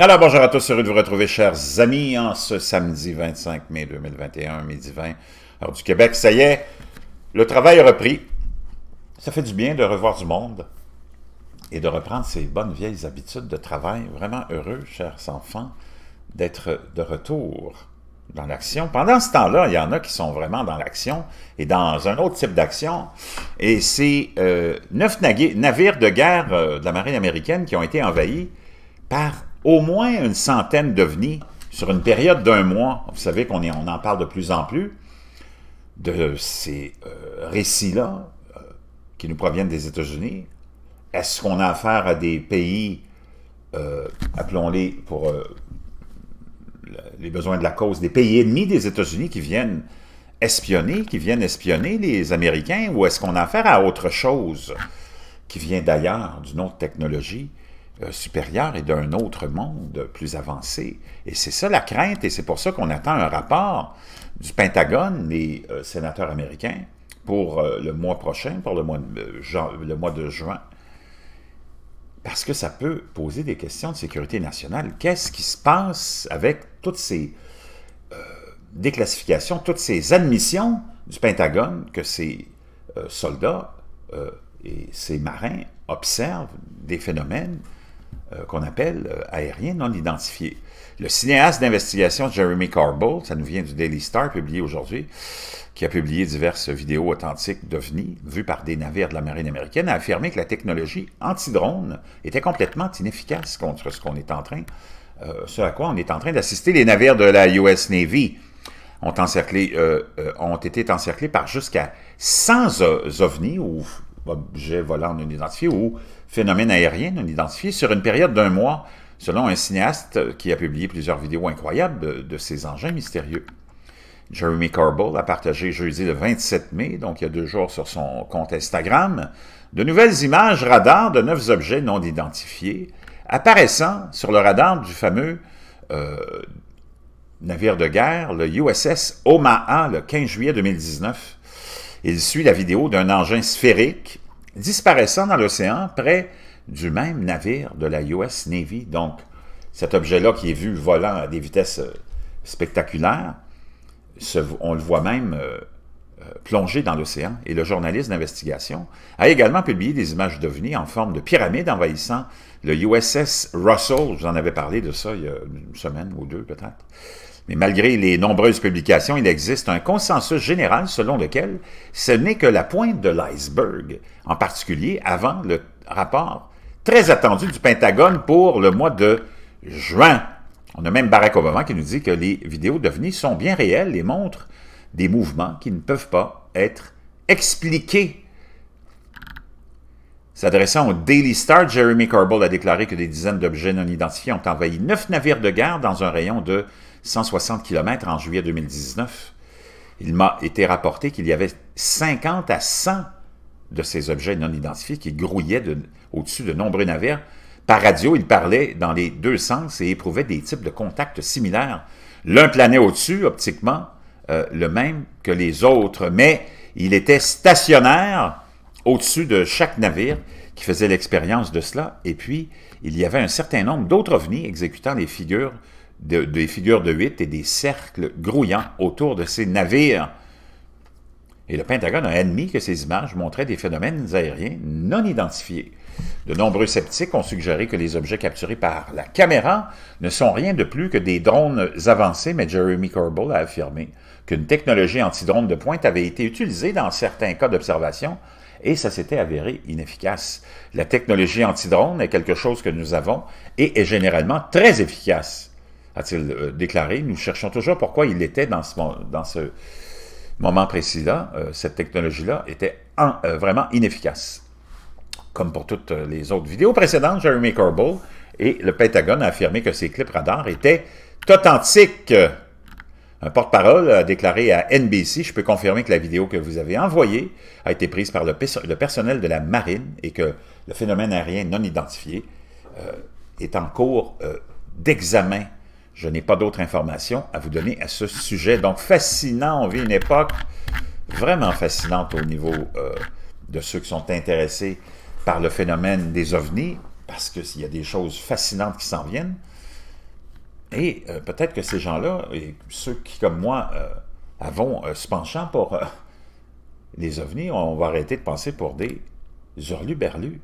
Alors, bonjour à tous, heureux de vous retrouver, chers amis, en ce samedi 25 mai 2021, midi 20, heure du Québec. Ça y est, le travail est repris. Ça fait du bien de revoir du monde et de reprendre ses bonnes vieilles habitudes de travail. Vraiment heureux, chers enfants, d'être de retour dans l'action. Pendant ce temps-là, il y en a qui sont vraiment dans l'action et dans un autre type d'action. Et c'est euh, neuf navires de guerre euh, de la marine américaine qui ont été envahis par au moins une centaine d'ovnis sur une période d'un mois. Vous savez qu'on on en parle de plus en plus de ces euh, récits-là euh, qui nous proviennent des États-Unis. Est-ce qu'on a affaire à des pays, euh, appelons-les pour les besoins de la cause, des pays ennemis des États-Unis qui viennent espionner, qui viennent espionner les Américains, ou est-ce qu'on a affaire à autre chose qui vient d'ailleurs, d'une autre technologie? Euh, supérieur et d'un autre monde plus avancé. Et c'est ça la crainte, et c'est pour ça qu'on attend un rapport du Pentagone, des euh, sénateurs américains, pour euh, le mois prochain, pour le mois de juin. Parce que ça peut poser des questions de sécurité nationale. Qu'est-ce qui se passe avec toutes ces déclassifications, toutes ces admissions du Pentagone que ces soldats et ces marins observent des phénomènes euh, qu'on appelle euh, aérien non identifié. Le cinéaste d'investigation Jeremy Corbold, ça nous vient du Daily Star, publié aujourd'hui, qui a publié diverses vidéos authentiques d'OVNI vues par des navires de la marine américaine, a affirmé que la technologie anti-drone était complètement inefficace contre ce qu'on est en train, euh, ce à quoi on est en train d'assister. Les navires de la US Navy ont, ont été encerclés par jusqu'à 100 ovnis ou objet bah, volant non identifié ou phénomène aérien non identifié sur une période d'un mois, selon un cinéaste qui a publié plusieurs vidéos incroyables de, ces engins mystérieux. Jeremy Corbell a partagé jeudi le 27 mai, donc il y a deux jours sur son compte Instagram, de nouvelles images radar de neuf objets non identifiés apparaissant sur le radar du fameux euh, navire de guerre, le USS Omaha, le 15 juillet 2019. Il suit la vidéo d'un engin sphérique disparaissant dans l'océan près du même navire de la US Navy. Donc, cet objet-là qui est vu volant à des vitesses euh, spectaculaires, on le voit même euh, euh, plongé dans l'océan et le journaliste d'investigation a également publié des images venus en forme de pyramide envahissant le USS Russell. Je vous en avais parlé de ça il y a une semaine ou deux peut-être. Mais malgré les nombreuses publications, il existe un consensus général selon lequel ce n'est que la pointe de l'iceberg, en particulier avant le rapport très attendu du Pentagone pour le mois de juin. On a même Barack Obama qui nous dit que les vidéos d'OVNI sont bien réelles et montrent des mouvements qui ne peuvent pas être expliqués. S'adressant au Daily Star, Jeremy Corbell a déclaré que des dizaines d'objets non identifiés ont envahi neuf navires de guerre dans un rayon de 160 km en juillet 2019. Il m'a été rapporté qu'il y avait 50 à 100 de ces objets non identifiés qui grouillaient au-dessus de nombreux navires. Par radio, il parlait dans les deux sens et éprouvait des types de contacts similaires. L'un planait au-dessus, optiquement, euh, le même que les autres, mais il était stationnaire au-dessus de chaque navire qui faisait l'expérience de cela. Et puis, il y avait un certain nombre d'autres ovnis exécutant figures de, des figures de huit et des cercles grouillants autour de ces navires. Et le Pentagone a admis que ces images montraient des phénomènes aériens non identifiés. De nombreux sceptiques ont suggéré que les objets capturés par la caméra ne sont rien de plus que des drones avancés, mais Jeremy Corbell a affirmé qu'une technologie anti-drone de pointe avait été utilisée dans certains cas d'observation et ça s'était avéré inefficace. La technologie anti-drone est quelque chose que nous avons et est généralement très efficace, a-t-il euh, déclaré. Nous cherchons toujours pourquoi il était dans ce, dans ce moment précis euh, cette technologie-là était euh, vraiment inefficace. Comme pour toutes euh, les autres vidéos précédentes, Jeremy Corbell et le Pentagone ont affirmé que ces clips radars étaient authentiques. Un porte-parole a déclaré à NBC, je peux confirmer que la vidéo que vous avez envoyée a été prise par le, personnel de la marine et que le phénomène aérien non identifié est en cours d'examen je n'ai pas d'autres informations à vous donner à ce sujet. Donc, fascinant, on vit une époque vraiment fascinante au niveau euh, de ceux qui sont intéressés par le phénomène des ovnis, parce qu'il y a des choses fascinantes qui s'en viennent. Et euh, peut-être que ces gens-là, et ceux qui, comme moi, euh, avons ce penchant pour les ovnis, on va arrêter de penser pour des hurlus-berlus.